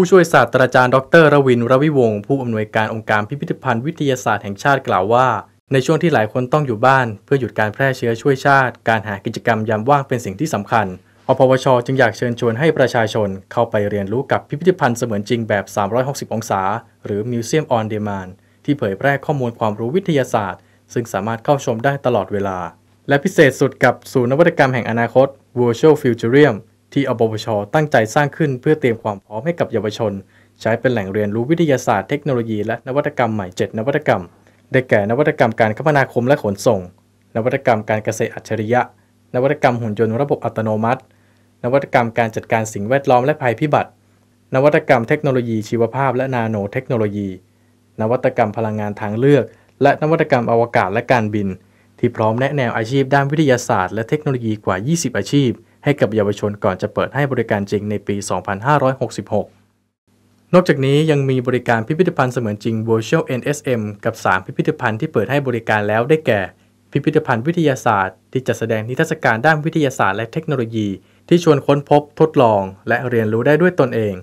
ผู้ช่วยศาสตราจารย์ดรรวินรวิวงศ์ผู้อำนวยการองค์การพิพิธภัณฑ์วิทยาศาสตร์แห่งชาติกล่าวว่า ในช่วงที่หลายคนต้องอยู่บ้านเพื่อหยุดการแพร่เชื้อช่วยชาติ การหากิจกรรมยามว่างเป็นสิ่งที่สำคัญอพวช จึงอยากเชิญชวนให้ประชาชนเข้าไปเรียนรู้กับพิพิธภัณฑ์เสมือนจริงแบบ 360 องศา หรือ Museum on Demand ที่เผยแพร่ข้อมูลความรู้วิทยาศาสตร์ ซึ่งสามารถเข้าชมได้ตลอดเวลา และพิเศษสุดกับ ศูนย์นวัตกรรมแห่งอนาคต Virtual Futurium ที่อปปชตั้งใจสร้างขึ้นเพื่อเตรียมความพร้อมให้กับเยาวชน ใช้เป็นแหล่งเรียนรู้วิทยาศาสตร์ เทคโนโลยีและนวัตกรรมใหม่7 นวัตกรรม ได้แก่นวัตกรรมการคมนาคมและขนส่ง นวัตกรรมการเกษตรอัจฉริยะ นวัตกรรมหุ่นยนต์ระบบอัตโนมัติ นวัตกรรมการจัดการสิ่งแวดล้อมและภัยพิบัติ นวัตกรรมเทคโนโลยีชีวภาพ และนาโนเทคโนโลยี นวัตกรรมพลังงานทางเลือก และนวัตกรรมอวกาศและการบิน ที่พร้อมแนะแนวอาชีพด้านวิทยาศาสตร์และเทคโนโลยีกว่า 20 อาชีพให้กับเยาวชนก่อนจะเปิดให้บริการจริงในปี 2566 นอกจากนี้ยังมีบริการพิพิธภัณฑ์เสมือนจริง Virtual NSM กับ 3 พิพิธภัณฑ์ที่เปิดให้บริการแล้วได้แก่ พิพิธภัณฑ์วิทยาศาสตร์ที่จัดแสดงนิทรรศการด้านวิทยาศาสตร์ และเทคโนโลยี ที่ชวนค้นพบ ทดลองและเรียนรู้ได้ด้วยตนเอง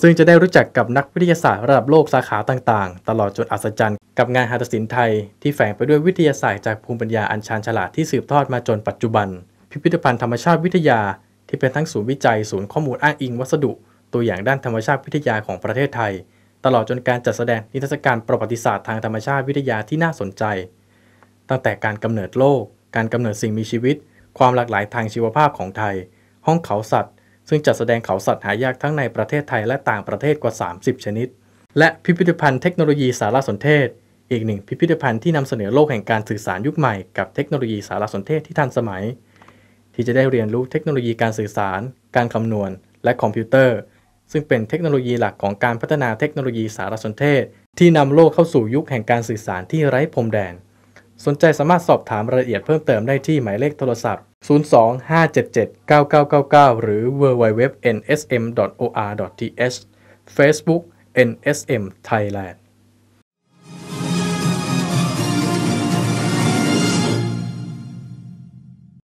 ซึ่งจะได้รู้จักกับนักวิทยาศาสตร์ระดับโลกสาขาต่างๆ ตลอดจนอัศจรรย์กับงานหัตถศิลป์ไทย ที่แฝงไปด้วยวิทยาศาสตร์จากภูมิปัญญาอันชาญฉลาดที่สืบทอดมาจนปัจจุบันพิพิธภัณฑ์ธรรมชาติวิทยาที่เป็นทั้งศูนย์วิจัยศูนย์ข้อมูลอ้างอิงวัสดุตัวอย่างด้านธรรมชาติวิทยาของประเทศไทย ตลอดจนการจัดแสดงนิทรรศการประวัติศาสตร์ ทางธรรมชาติวิทยาที่น่าสนใจ ตั้งแต่การกำเนิดโลกการกำเนิดสิ่งมีชีวิต ความหลากหลายทางชีวภาพของไทยห้องเขาสัตว์ซึ่งจัดแสดงเขาสัตว์หายากทั้งในประเทศไทยและต่างประเทศกว่า 30 ชนิด และพิพิธภัณฑ์เทคโนโลยีสารสนเทศ อีกหนึ่งพิพิธภัณฑ์ที่นำเสนอโลกแห่งการสื่อสารยุคใหม่กับเทคโนโลยีสารสนเทศที่ทันสมัยที่จะได้เรียนรู้เทคโนโลยีการสื่อสาร การคำนวณ และคอมพิวเตอร์ ซึ่งเป็นเทคโนโลยีหลักของการพัฒนาเทคโนโลยีสารสนเทศที่นำโลกเข้าสู่ยุคแห่งการสื่อสารที่ไร้พรมแดน สนใจสามารถสอบถามรายละเอียดเพิ่มเติมได้ที่หมายเลขโทรศัพท์ 025779999 หรือ www.nsm.or.th Facebook NSM Thailand